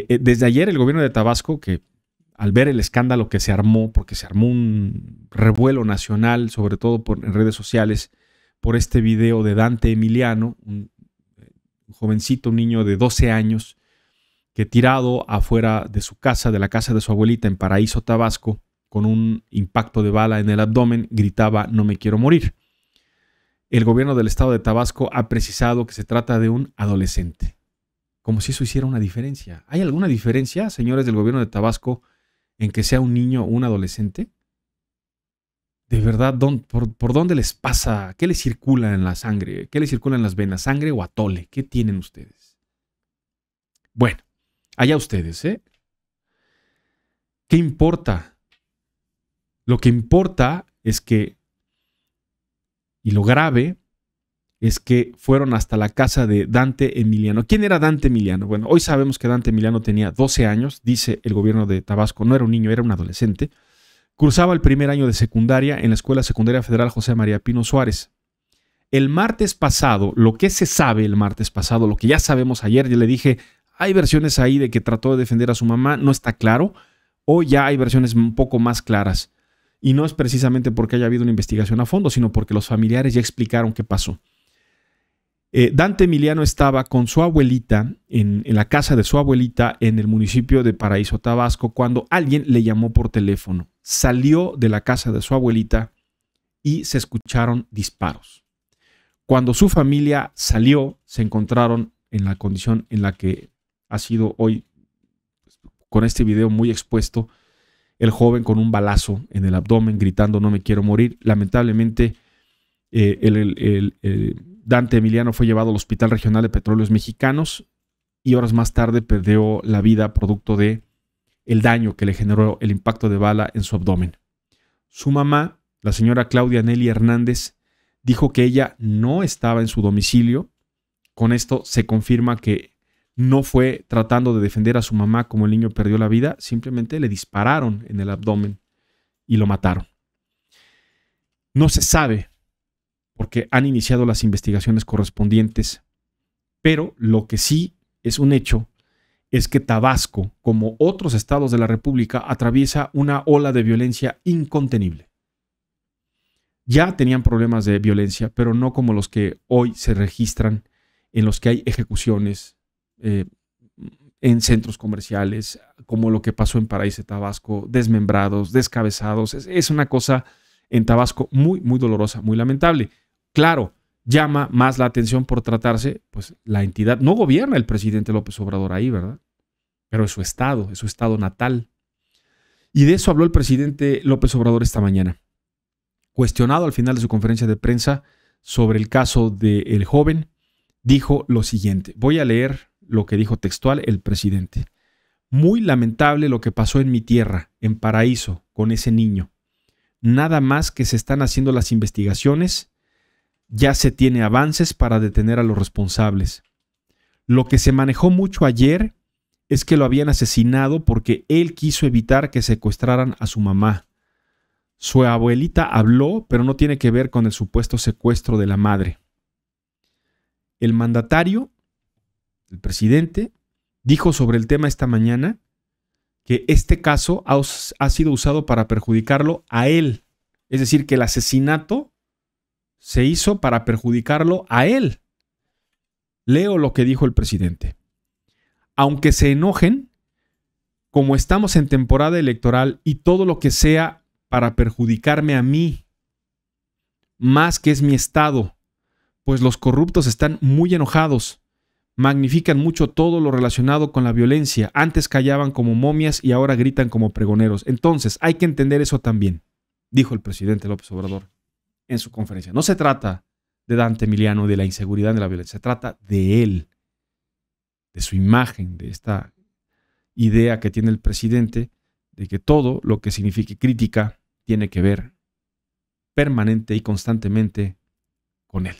Eh, eh, desde ayer el gobierno de Tabasco, que al ver el escándalo que se armó, porque se armó un revuelo nacional, sobre todo por, en redes sociales, por este video de Dante Emiliano, un, un eh, jovencito, un niño de 12 años, que tirado afuera de su casa, de la casa de su abuelita en Paraíso, Tabasco, con un impacto de bala en el abdomen, gritaba no me quiero morir. El gobierno del estado de Tabasco ha precisado que se trata de un adolescente como si eso hiciera una diferencia. ¿Hay alguna diferencia, señores del gobierno de Tabasco, en que sea un niño o un adolescente? De verdad, por, dónde les pasa? ¿Qué les circula en la sangre? ¿Qué les circula en las venas? ¿Sangre o atole? ¿Qué tienen ustedes? Bueno, allá ustedes, ¿eh? ¿Qué importa? Lo que importa es que, y lo grave es que fueron hasta la casa de Dante Emiliano. ¿Quién era Dante Emiliano? Bueno, hoy sabemos que Dante Emiliano tenía 12 años, dice el gobierno de Tabasco, no era un niño, era un adolescente. Cursaba el primer año de secundaria en la Escuela Secundaria Federal José María Pino Suárez. El martes pasado, lo que se sabe el martes pasado, lo que ya sabemos ayer, ya le dije, hay versiones ahí de que trató de defender a su mamá, no está claro, o ya hay versiones un poco más claras. Y no es precisamente porque haya habido una investigación a fondo, sino porque los familiares ya explicaron qué pasó. Eh, Dante Emiliano estaba con su abuelita, en, la casa de su abuelita, en el municipio de Paraíso, Tabasco, cuando alguien le llamó por teléfono. Salió de la casa de su abuelita y se escucharon disparos. Cuando su familia salió, se encontraron en la condición en la que ha sido hoy, con este video muy expuesto, el joven con un balazo en el abdomen, gritando no me quiero morir. Lamentablemente, eh, el, el eh, Dante Emiliano fue llevado al Hospital Regional de Petróleos Mexicanos y horas más tarde perdió la vida producto de el daño que le generó el impacto de bala en su abdomen. Su mamá, la señora Claudia Nelly Hernández, dijo que ella no estaba en su domicilio. Con esto se confirma que no fue tratando de defender a su mamá como el niño perdió la vida, simplemente le dispararon en el abdomen y lo mataron. No se sabe porque han iniciado las investigaciones correspondientes. Pero lo que sí es un hecho es que Tabasco, como otros estados de la República, atraviesa una ola de violencia incontenible. Ya tenían problemas de violencia, pero no como los que hoy se registran, en los que hay ejecuciones eh, en centros comerciales, como lo que pasó en Paraíso, Tabasco, desmembrados, descabezados. Es, es una cosa en Tabasco muy, muy dolorosa, muy lamentable. Claro, llama más la atención por tratarse, pues la entidad, no gobierna el presidente López Obrador ahí, ¿verdad? Pero es su estado, es su estado natal. Y de eso habló el presidente López Obrador esta mañana. Cuestionado al final de su conferencia de prensa sobre el caso del joven, dijo lo siguiente. Voy a leer lo que dijo textual el presidente. Muy lamentable lo que pasó en mi tierra, en Paraíso, con ese niño. Nada más que se están haciendo las investigaciones ya se tiene avances para detener a los responsables. Lo que se manejó mucho ayer es que lo habían asesinado porque él quiso evitar que secuestraran a su mamá. Su abuelita habló, pero no tiene que ver con el supuesto secuestro de la madre. El mandatario, el presidente, dijo sobre el tema esta mañana que este caso ha, ha sido usado para perjudicarlo a él. Es decir, que el asesinato se hizo para perjudicarlo a él. Leo lo que dijo el presidente. Aunque se enojen, como estamos en temporada electoral y todo lo que sea para perjudicarme a mí, más que es mi estado, pues los corruptos están muy enojados, magnifican mucho todo lo relacionado con la violencia, antes callaban como momias y ahora gritan como pregoneros. Entonces, hay que entender eso también, dijo el presidente López Obrador en su conferencia. No se trata de Dante Emiliano, de la inseguridad, de la violencia, se trata de él, de su imagen, de esta idea que tiene el presidente de que todo lo que signifique crítica tiene que ver permanente y constantemente con él.